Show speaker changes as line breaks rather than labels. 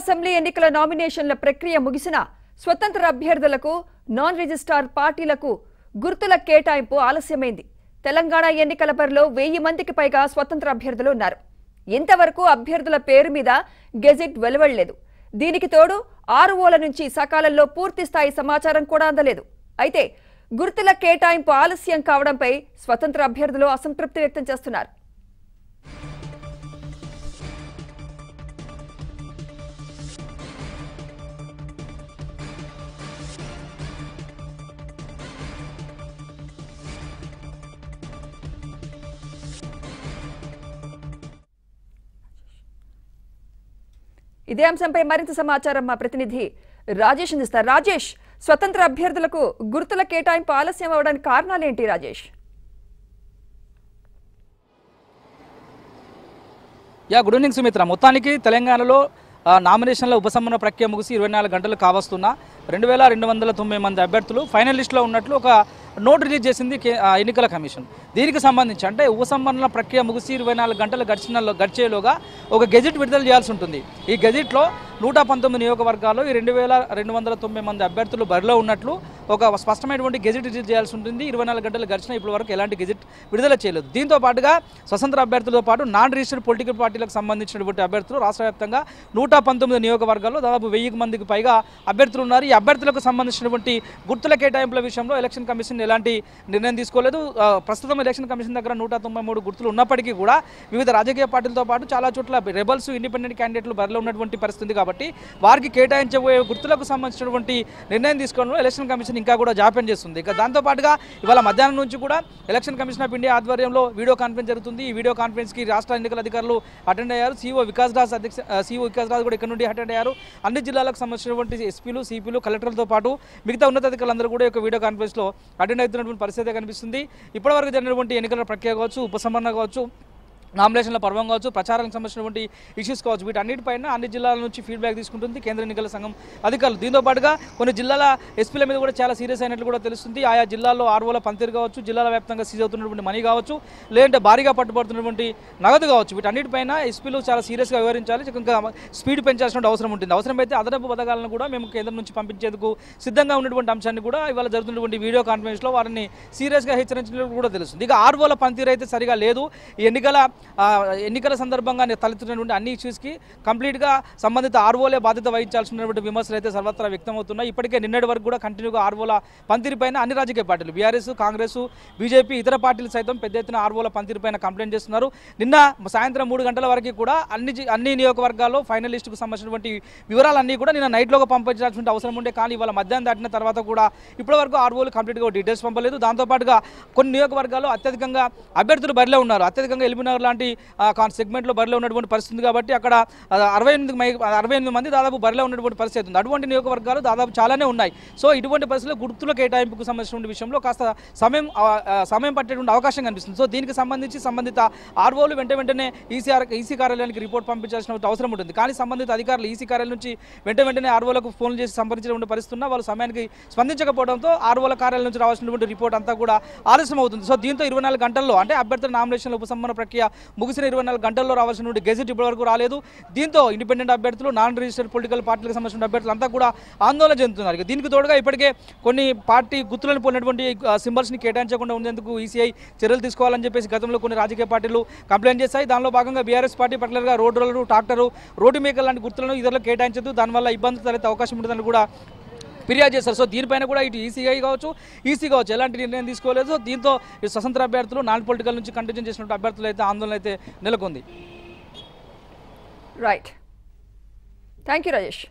assembly ఎన్నికల నామినేషన్ల ప్రక్రియ ముగిసిన స్వతంత్ర అభ్యర్థులకు నాన్ రిజిస్టార్ పార్టీలకు గుర్తుల కేటాయింపు ఆలస్యమైంది తెలంగాణ ఎన్నికల బరిలో వెయ్యి మందికి పైగా స్వతంత్ర అభ్యర్థులు ఉన్నారు ఇంతవరకు అభ్యర్థుల పేరు మీద గెజిట్ వెలువడలేదు దీనికి తోడు ఓల నుంచి సకాలంలో పూర్తి స్థాయి సమాచారం కూడా అందలేదు అయితే గుర్తుల కేటాయింపు ఆలస్యం కావడంపై స్వతంత్ర అభ్యర్థులు అసంతృప్తి వ్యక్తం చేస్తున్నారు ఇదే అంశంపై మరింత సమాచారం మా ప్రతినిధి రాజేష్ అందిస్తారు రాజేష్ స్వతంత్ర అభ్యర్థులకు గుర్తుల కేటాయింపు ఆలస్యం అవడానికి ఏంటి Rajesh
yeah good evening Sumitra మొత్తానికి తెలంగాణలో నామినేషన్ల ఉపశమన ప్రక్రియ ముగిసి ఇరవై నాలుగు గంటలు కావస్తున్న రెండు వేల రెండు వందల తొమ్మిది మంది అభ్యర్థులు ఫైనలిస్ట్లో ఉన్నట్లు ఒక నోట్ రిలీజ్ చేసింది ఎన్నికల కమిషన్ దీనికి సంబంధించి అంటే ఉపసంహరణ ప్రక్రియ ముగిసి ఇరవై నాలుగు గంటలు గడిచిన గడిచేలోగా ఒక గెజిట్ విడుదల చేయాల్సి ఉంటుంది ఈ గెజిట్లో నూట పంతొమ్మిది నియోజకవర్గాల్లో ఈ రెండు వేల రెండు వందల తొంభై మంది అభ్యర్థులు బరిలో ఉన్నట్లు ఒక స్పష్టమైనటువంటి గెజిట్ రిలీజ్ చేయాల్సి ఉంటుంది ఇరవై నాలుగు గంటలు గడిచిన ఇప్పటి వరకు ఎలాంటి గెజిట్ విడుదల చేయలేదు దీంతో పాటుగా స్వతంత్ర అభ్యర్థులతో పాటు నాన్ రిజిస్టర్డ్ పొలిటికల్ పార్టీలకు సంబంధించినటువంటి అభ్యర్థులు రాష్ట్ర వ్యాప్తంగా నూట పంతొమ్మిది నియోజకవర్గాల్లో దాదాపు వెయ్యికి మందికి పైగా అభ్యర్థులు ఉన్నారు ఈ అభ్యర్థులకు సంబంధించినటువంటి గుర్తుల కేటాయింపుల విషయంలో ఎలక్షన్ కమిషన్ ఎలాంటి నిర్ణయం తీసుకోలేదు ప్రస్తుతం ఎలక్షన్ కమిషన్ దగ్గర నూట తొంభై మూడు గుర్తులు ఉన్నప్పటికీ కూడా వివిధ రాజకీయ పార్టీలతో పాటు చాలా చోట్ల రెబల్స్ ఇండిపెండెంట్ క్యాండిడేట్లు బరిలో ఉన్నటువంటి పరిస్థితి కాబట్టి వారికి కేటాయించబోయే గుర్తులకు సంబంధించినటువంటి నిర్ణయం తీసుకోవడంలో ఎలక్షన్ కమిషన్ ఇంకా కూడా జాప్యం చేస్తుంది ఇక దాంతోపాటుగా ఇవాళ మధ్యాహ్నం నుంచి కూడా ఎలక్షన్ కమిషన్ ఆఫ్ ఇండియా ఆధ్వర్యంలో వీడియో కాన్ఫరెన్స్ జరుగుతుంది ఈ వీడియో కాన్ఫరెన్స్కి రాష్ట్ర ఎన్నికల అధికారులు అటెండ్ అయ్యారు సీఓ e వికాస్ రాజ్ అధ్యక్ష సీఓ e వికాస్ రాజ్ కూడా ఇక్కడ నుండి అటెండ్ అయ్యారు అన్ని జిల్లాలకు సంబంధించినటువంటి ఎస్పీలు సీపీలు కలెక్టర్లతో పాటు మిగతా ఉన్నతాధికారులందరూ కూడా ఒక వీడియో కాన్ఫరెన్స్లో అటెండ్ అవుతున్నటువంటి పరిస్థితి కనిపిస్తుంది ఇప్పటివరకు జరిగినటువంటి ఎన్నికల ప్రక్రియ కావచ్చు ఉపసంహరణ కావచ్చు నామినేషన్ల పర్వం కావచ్చు ప్రచారానికి సంబంధించినటువంటి ఇష్యూస్ కావచ్చు వీటన్నిటిపైన అన్ని జిల్లాల నుంచి ఫీడ్బ్యాక్ తీసుకుంటుంది కేంద్ర ఎన్నికల సంఘం అధికారులు దీంతో పాటుగా కొన్ని జిల్లాల ఎస్పీల మీద కూడా చాలా సీరియస్ అయినట్లు కూడా తెలుస్తుంది ఆయా జిల్లాల్లో ఆర్వోల పంతిరు కావచ్చు జిల్లాల వ్యాప్తంగా సీజ్ అవుతున్నటువంటి మనీ కావచ్చు లేదంటే భారీగా పట్టుబడుతున్నటువంటి నగదు కావచ్చు వీటన్నిటిపైన ఎస్పీలు చాలా సీరియస్గా వివరించాలి ఇంకా స్పీడ్ పెంచాల్సిన అవసరం ఉంటుంది అవసరమైతే అదనపు పథకాలను కూడా మేము కేంద్రం నుంచి పంపించేందుకు సిద్ధంగా ఉన్నటువంటి అంశాన్ని కూడా ఇవాళ జరుగుతున్నటువంటి వీడియో కాన్ఫరెన్స్లో వారిని సీరియస్గా హెచ్చరించినట్లు కూడా తెలుస్తుంది ఇక ఆర్వోల పనితీరు అయితే సరిగా లేదు ఎన్నికల ఎన్నికల సందర్భంగా తలెత్తున్నటువంటి అన్ని ఇష్యూస్కి కంప్లీట్గా సంబంధిత ఆర్వోలే బాధ్యత వహించాల్సినటువంటి విమర్శలు అయితే సర్వత్రా వ్యక్తమవుతున్నాయి ఇప్పటికే నిన్నటి వరకు కూడా కంటిన్యూగా ఆర్వోల పంతిరిపైన అన్ని రాజకీయ పార్టీలు బీఆర్ఎస్ కాంగ్రెస్ బీజేపీ ఇతర పార్టీలు సైతం పెద్ద ఎత్తున ఆర్వోల పంతిరిపైన కంప్లైంట్ చేస్తున్నారు నిన్న సాయంత్రం మూడు గంటల వరకు కూడా అన్ని అన్ని నియోజకవర్గాల్లో ఫైనలిస్టుకు సంబంధించినటువంటి వివరాలన్నీ కూడా నిన్న నైట్లోకి పంపించాల్సిన అవసరం ఉండే కానీ ఇవాళ మధ్యాహ్నం దాటిన తర్వాత కూడా ఇప్పటివరకు ఆర్వోలు కంప్లీట్గా డీటెయిల్స్ పంపలేదు దాంతోపాటుగా కొన్ని నియోజకవర్గాల్లో అత్యధికంగా అభ్యర్థులు బరిలో ఉన్నారు అత్యధికంగా ఎల్బీనగర్లో లాంటి సెగ్మెంట్లో బరిలో ఉన్నటువంటి పరిస్థితి కాబట్టి అక్కడ అరవై ఎనిమిది మంది దాదాపు బరిలో ఉన్నటువంటి పరిస్థితి ఉంది అటువంటి నియోజకవర్గాలు దాదాపు చాలానే ఉన్నాయి సో ఇటువంటి పరిస్థితుల్లో గుర్తుల కేటాయింపుకు సంబంధించిన విషయంలో కాస్త సమయం సమయం పట్టేటువంటి అవకాశం కనిపిస్తుంది సో దీనికి సంబంధించి సంబంధిత ఆర్ఓలు వెంట వెంటనే ఈసీఆర్ ఈసీ కార్యాలయానికి రిపోర్ట్ పంపించాల్సిన అవసరం ఉంటుంది కానీ సంబంధిత అధికారులు ఈసీ కార్యాలయం నుంచి వెంట వెంటనే ఆర్ఓలకు ఫోన్లు చేసి సంప్రదించినటువంటి పరిస్థితి వాళ్ళు సమయానికి స్పందించకపోవడంతో ఆర్వోల కార్యాలయం నుంచి రావాల్సినటువంటి రిపోర్ట్ అంతా కూడా ఆలస్యం అవుతుంది సో దీంతో ఇరవై గంటల్లో అంటే అభ్యర్థుల నామినేషన్ల ఉపసంహరణ ప్రక్రియ ముగిసిన ఇరవై నాలుగు గంటల్లో రావాల్సిన నుండి గెజెట్ ఇప్పటి వరకు రాలేదు దీంతో ఇండిపెండెంట్ అభ్యర్థులు నాన్ రిజిస్టర్డ్ పొలిటికల్ పార్టీలకు సంబంధించిన అభ్యర్థులు అంతా కూడా ఆందోళన చెందుతున్నారు దీనికి తోడుగా ఇప్పటికే కొన్ని పార్టీ గుర్తులను పొందినటువంటి సింబల్స్ని కేటాయించకుండా ఉండేందుకు ఈసీఐ చర్యలు తీసుకోవాలని చెప్పేసి గతంలో కొన్ని రాజకీయ పార్టీలు కంప్లైంట్ చేశాయి దానిలో భాగంగా బీఆర్ఎస్ పార్టీ పర్టికులర్గా road roller tractor road maker లాంటి గుర్తులను ఇతరులకు కేటాయించదు దానివల్ల ఇబ్బందులు తలెత్తే అవకాశం ఉంటుందని కూడా ఫిర్యాదు చేశారు సో దీనిపైన కూడా ఇటు ఈసీఐ కావచ్చు ఈసీ కావచ్చు ఎలాంటి నిర్ణయం తీసుకోలేదు దీంతో స్వతంత్ర అభ్యర్థులు నాన్ పొలిటికల్ నుంచి కంటిన్యూ చేసినట్టు అభ్యర్థులు అయితే ఆందోళన అయితే నెలకొంది
రైట్ థ్యాంక్ యూ రాజేష్